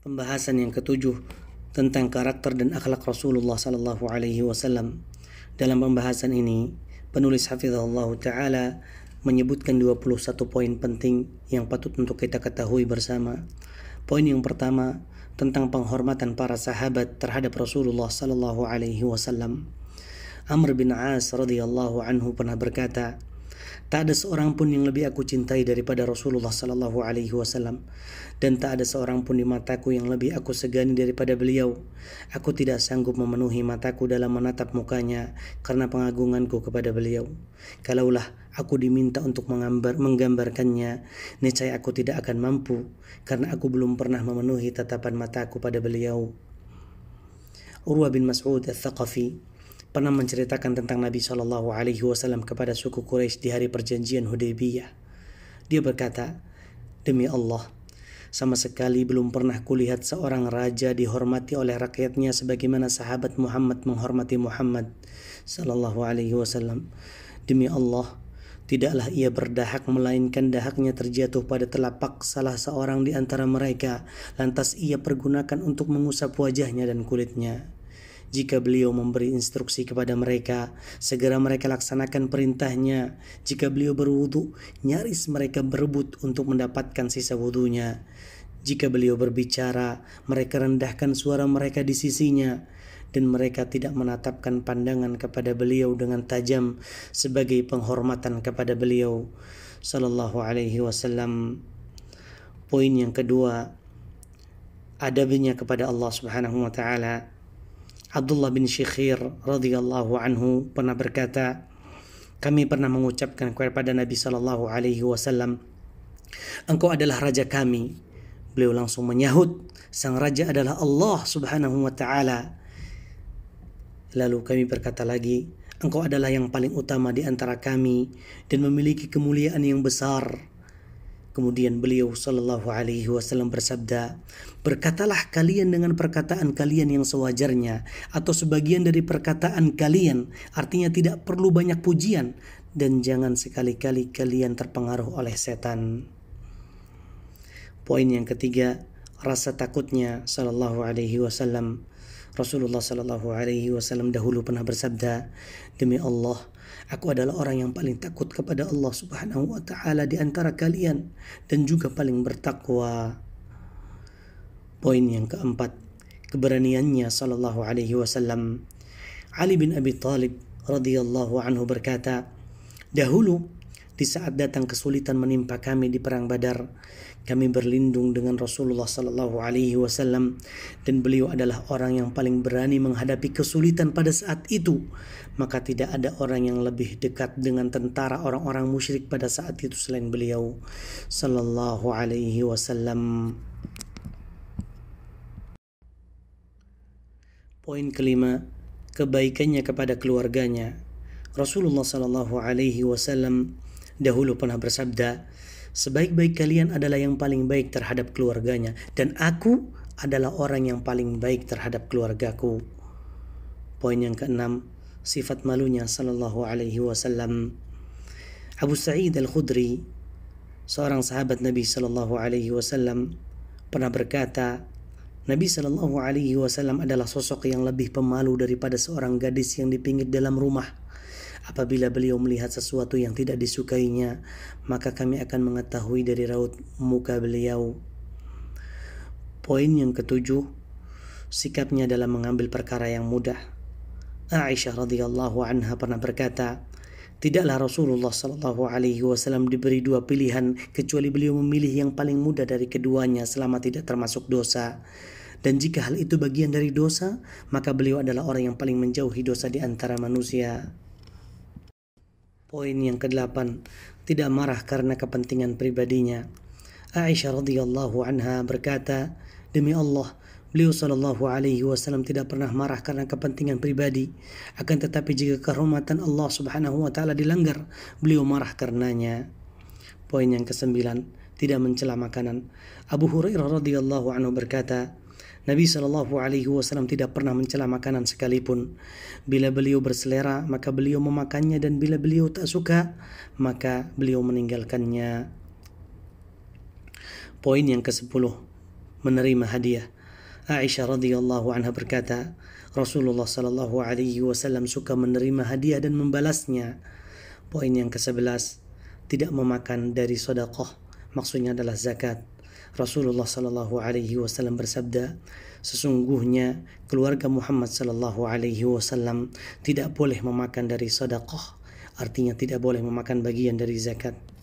pembahasan yang ketujuh tentang karakter dan akhlak Rasulullah sallallahu alaihi wasallam. Dalam pembahasan ini, penulis Hafizahullah taala menyebutkan 21 poin penting yang patut untuk kita ketahui bersama. Poin yang pertama tentang penghormatan para sahabat terhadap Rasulullah sallallahu alaihi wasallam. Amr bin As radhiyallahu anhu pernah berkata, Tak ada seorang pun yang lebih aku cintai daripada Rasulullah sallallahu alaihi wasallam dan tak ada seorang pun di mataku yang lebih aku segani daripada beliau. Aku tidak sanggup memenuhi mataku dalam menatap mukanya karena pengagunganku kepada beliau. Kalaulah aku diminta untuk menggambar menggambarkannya, niscaya aku tidak akan mampu karena aku belum pernah memenuhi tatapan mataku pada beliau. Urwa bin Mas'ud al-Thaqafi pernah menceritakan tentang Nabi Shallallahu Alaihi Wasallam kepada suku Quraisy di hari perjanjian Hudaybiyah. Dia berkata, demi Allah, sama sekali belum pernah kulihat seorang raja dihormati oleh rakyatnya sebagaimana sahabat Muhammad menghormati Muhammad Shallallahu Alaihi Wasallam. Demi Allah, tidaklah ia berdahak melainkan dahaknya terjatuh pada telapak salah seorang di antara mereka, lantas ia pergunakan untuk mengusap wajahnya dan kulitnya. Jika beliau memberi instruksi kepada mereka, segera mereka laksanakan perintahnya. Jika beliau berwudu, nyaris mereka berebut untuk mendapatkan sisa wudhunya. Jika beliau berbicara, mereka rendahkan suara mereka di sisinya dan mereka tidak menatapkan pandangan kepada beliau dengan tajam sebagai penghormatan kepada beliau sallallahu alaihi wasallam. Poin yang kedua, adabnya kepada Allah Subhanahu wa taala Abdullah bin Syikhir radhiyallahu anhu pernah berkata, kami pernah mengucapkan kepada Nabi Shallallahu Alaihi Wasallam, engkau adalah raja kami. Beliau langsung menyahut, sang raja adalah Allah Subhanahu Wa Taala. Lalu kami berkata lagi, engkau adalah yang paling utama di antara kami dan memiliki kemuliaan yang besar. Kemudian beliau Shallallahu Alaihi Wasallam bersabda, berkatalah kalian dengan perkataan kalian yang sewajarnya atau sebagian dari perkataan kalian, artinya tidak perlu banyak pujian dan jangan sekali-kali kalian terpengaruh oleh setan. Poin yang ketiga, rasa takutnya Shallallahu Alaihi Wasallam Rasulullah Shallallahu Alaihi Wasallam dahulu pernah bersabda, demi Allah, aku adalah orang yang paling takut kepada Allah Subhanahu Wa Taala di antara kalian dan juga paling bertakwa. Poin yang keempat, keberaniannya Shallallahu Alaihi Wasallam. Ali bin Abi talib radhiyallahu anhu berkata, dahulu di saat datang kesulitan menimpa kami di perang Badar, kami berlindung dengan Rasulullah Sallallahu Alaihi Wasallam dan beliau adalah orang yang paling berani menghadapi kesulitan pada saat itu. Maka tidak ada orang yang lebih dekat dengan tentara orang-orang musyrik pada saat itu selain beliau Sallallahu Alaihi Wasallam. Poin kelima, kebaikannya kepada keluarganya. Rasulullah Sallallahu Alaihi Wasallam dahulu pernah bersabda, sebaik-baik kalian adalah yang paling baik terhadap keluarganya dan aku adalah orang yang paling baik terhadap keluargaku. Poin yang keenam, sifat malunya sallallahu alaihi wasallam. Abu Sa'id Al-Khudri, seorang sahabat Nabi sallallahu alaihi wasallam, pernah berkata, Nabi Shallallahu Alaihi Wasallam adalah sosok yang lebih pemalu daripada seorang gadis yang dipingit dalam rumah. Apabila beliau melihat sesuatu yang tidak disukainya, maka kami akan mengetahui dari raut muka beliau. Poin yang ketujuh, sikapnya dalam mengambil perkara yang mudah. Aisyah radhiyallahu anha pernah berkata, Tidaklah Rasulullah Shallallahu Alaihi Wasallam diberi dua pilihan kecuali beliau memilih yang paling mudah dari keduanya selama tidak termasuk dosa. Dan jika hal itu bagian dari dosa, maka beliau adalah orang yang paling menjauhi dosa di antara manusia. Poin yang ke-8, tidak marah karena kepentingan pribadinya. Aisyah radhiyallahu anha berkata, demi Allah, beliau sallallahu alaihi wasallam tidak pernah marah karena kepentingan pribadi. Akan tetapi jika kehormatan Allah subhanahu wa taala dilanggar, beliau marah karenanya. Poin yang kesembilan, tidak mencela makanan. Abu Hurairah radhiyallahu anhu berkata, Nabi Shallallahu Alaihi Wasallam tidak pernah mencela makanan sekalipun. Bila beliau berselera, maka beliau memakannya dan bila beliau tak suka, maka beliau meninggalkannya. Poin yang ke-10, menerima hadiah. Aisyah radhiyallahu anha berkata, Rasulullah shallallahu alaihi wasallam suka menerima hadiah dan membalasnya. Poin yang ke-11, tidak memakan dari sodakoh, maksudnya adalah zakat. Rasulullah sallallahu alaihi wasallam bersabda, sesungguhnya keluarga Muhammad sallallahu alaihi wasallam tidak boleh memakan dari sedekah, artinya tidak boleh memakan bagian dari zakat.